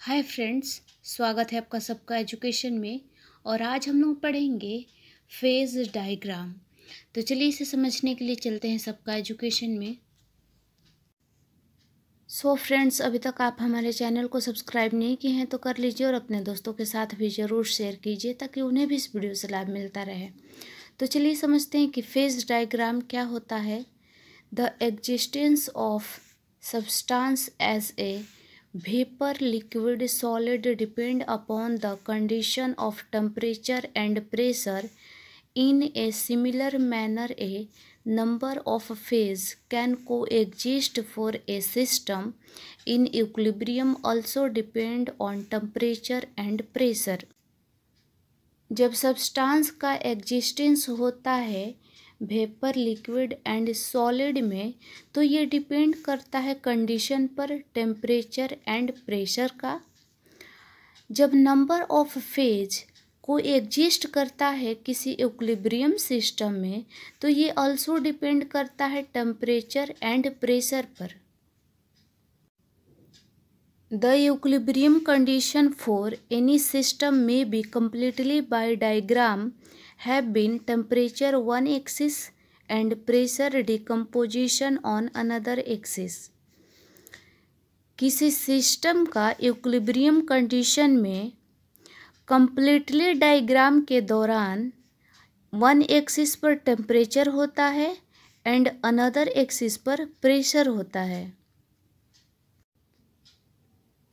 Hi friends स्वागत है आपका सबका एजुकेशन में और आज हम लोग पढ़ेंगे फेज डायग्राम तो चलिए इसे समझने के लिए चलते हैं सबका एजुकेशन में सो so फ्रेंड्स अभी तक आप हमारे चैनल को सब्सक्राइब नहीं किए हैं तो कर लीजिए और अपने दोस्तों के साथ भी ज़रूर शेयर कीजिए ताकि उन्हें भी इस वीडियो से लाभ मिलता रहे तो चलिए समझते हैं कि फेज डायग्राम क्या होता है the existence of substance as a vapour liquid solid depend upon the condition of temperature and pressure in a similar manner a number of phase can coexist for a system in equilibrium also depend on temperature and pressure जब substance का existence होता है vapour liquid and solid में तो ये depend करता है condition पर टेम्परेचर एंड प्रेशर का जब number of phase coexist करता है किसी एक्लिब्रियम सिस्टम में तो ये ऑल्सो डिपेंड करता है टेम्परेचर एंड प्रेशर पर the equilibrium condition for any system में be completely by diagram have been temperature one axis and pressure decomposition on another axis किसी सिस्टम का यूक्लिब्रियम कंडीशन में कम्प्लीटली डाइग्राम के दौरान one axis पर temperature होता है एंड अनदर एक्सिस पर प्रेशर होता है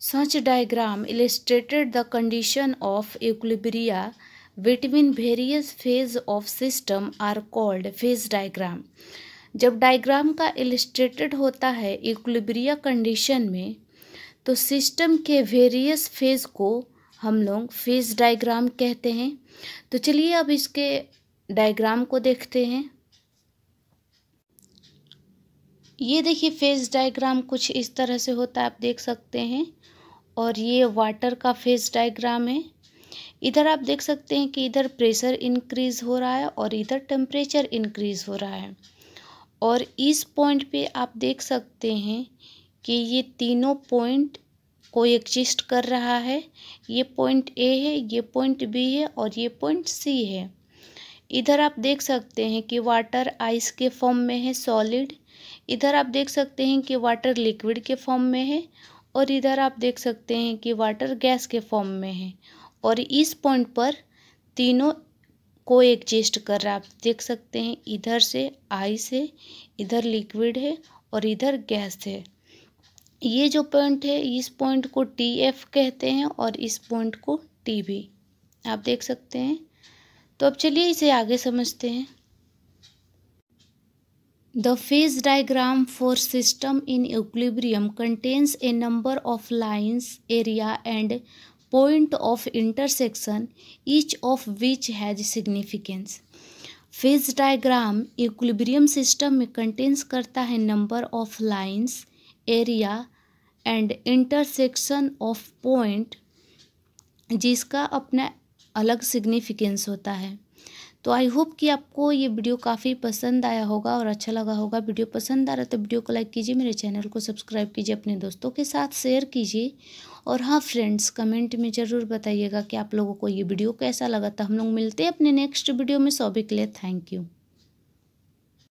Such diagram illustrated the condition of equilibria between various phase of system are called phase diagram. जब डायग्राम का इलिस्ट्रेटेड होता है इक्लिब्रिया कंडीशन में तो सिस्टम के वेरियस फेज को हम लोग फेज डायग्राम कहते हैं तो चलिए अब इसके डायग्राम को देखते हैं ये देखिए फेज डायग्राम कुछ इस तरह से होता है आप देख सकते हैं और ये वाटर का फेस डायग्राम है इधर आप देख सकते हैं कि इधर प्रेशर इंक्रीज हो रहा है और इधर टेम्परेचर इंक्रीज हो रहा है और इस पॉइंट पे आप देख सकते हैं कि ये तीनों पॉइंट को एग्जिस्ट कर रहा है ये पॉइंट ए है ये पॉइंट बी है और ये पॉइंट सी है इधर आप देख सकते हैं कि वाटर आइस के फॉर्म में है सॉलिड इधर आप देख सकते हैं कि वाटर लिक्विड के फॉर्म में है और इधर आप देख सकते हैं कि वाटर गैस के फॉर्म में है और इस पॉइंट पर तीनों को एग्जिस्ट कर रहा है आप देख सकते हैं इधर से आई से इधर लिक्विड है और इधर गैस है ये जो पॉइंट है इस पॉइंट को टी एफ कहते हैं और इस पॉइंट को टी भी आप देख सकते हैं तो अब चलिए इसे आगे समझते हैं The phase diagram for system in equilibrium contains a number of lines, area and point of intersection, each of which has significance. Phase diagram equilibrium system में कंटेंस करता है number of lines area and intersection of point जिसका अपना अलग significance होता है तो I hope कि आपको ये वीडियो काफ़ी पसंद आया होगा और अच्छा लगा होगा वीडियो पसंद आ रहा तो वीडियो को लाइक कीजिए मेरे चैनल को सब्सक्राइब कीजिए अपने दोस्तों के साथ शेयर कीजिए और हाँ फ्रेंड्स कमेंट में ज़रूर बताइएगा कि आप लोगों को ये वीडियो कैसा लगा था हम लोग मिलते हैं अपने नेक्स्ट वीडियो में सभी लिए थैंक यू